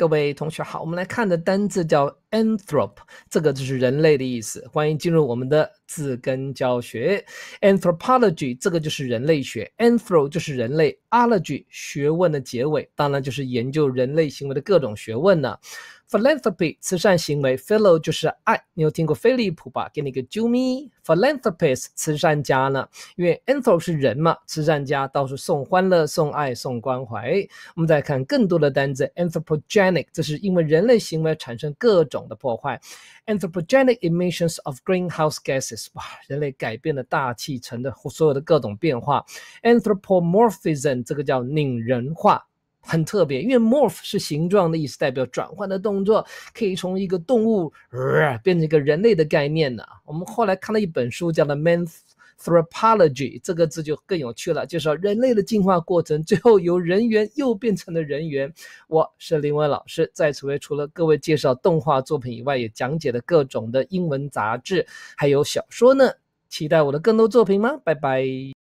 各位同学好，我们来看的单字叫 anthrop，这个就是人类的意思。欢迎进入我们的。字根教学，anthropology 这个就是人类学，anthro 就是人类，ology 学问的结尾，当然就是研究人类行为的各种学问了。philanthropy 慈善行为，philo 就是爱，你有听过飞利浦吧？给你个啾咪。philanthropist 慈善家呢，因为 anthro 是人嘛，慈善家到处送欢乐、送爱、送关怀。我们再看更多的单词，anthropogenic，这是因为人类行为产生各种的破坏，anthropogenic emissions of greenhouse gases。人类改变了大气层的所有的各种变化，anthropomorphism 这个叫拟人化，很特别，因为 morph 是形状的意思，代表转换的动作，可以从一个动物变成一个人类的概念呢。我们后来看了一本书，叫《了 m a n thropology 这个字就更有趣了，就是人类的进化过程，最后由人猿又变成了人猿。我是林文老师，在此为除了各位介绍动画作品以外，也讲解了各种的英文杂志，还有小说呢。期待我的更多作品吗？拜拜。